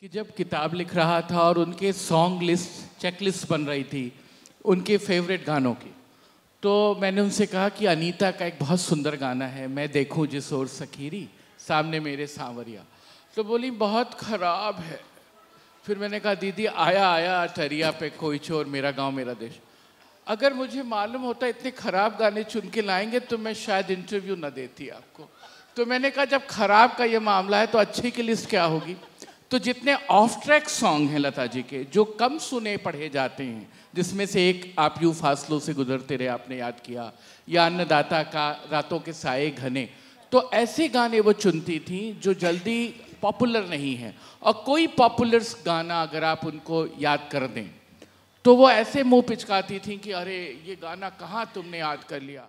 कि जब किताब लिख रहा था और उनके सॉन्ग लिस्ट चेक लिस्ट बन रही थी उनके फेवरेट गानों की तो मैंने उनसे कहा कि अनीता का एक बहुत सुंदर गाना है मैं देखूं जिस और सकीरी सामने मेरे सांवरिया तो बोली बहुत ख़राब है फिर मैंने कहा दीदी आया आया तरिया पे कोई चोर मेरा गांव मेरा देश अगर मुझे मालूम होता इतने ख़राब गाने चुन के लाएंगे तो मैं शायद इंटरव्यू ना देती आपको तो मैंने कहा जब ख़राब का ये मामला है तो अच्छे की लिस्ट क्या होगी तो जितने ऑफ ट्रैक सॉन्ग हैं लता जी के जो कम सुने पढ़े जाते हैं जिसमें से एक आप यूँ फासलों से गुजरते रहे आपने याद किया या अन्नदाता का रातों के साए घने तो ऐसे गाने वो चुनती थी जो जल्दी पॉपुलर नहीं है और कोई पॉपुलर गाना अगर आप उनको याद कर दें तो वो ऐसे मुंह पिचकाती थी कि अरे ये गाना कहाँ तुमने याद कर लिया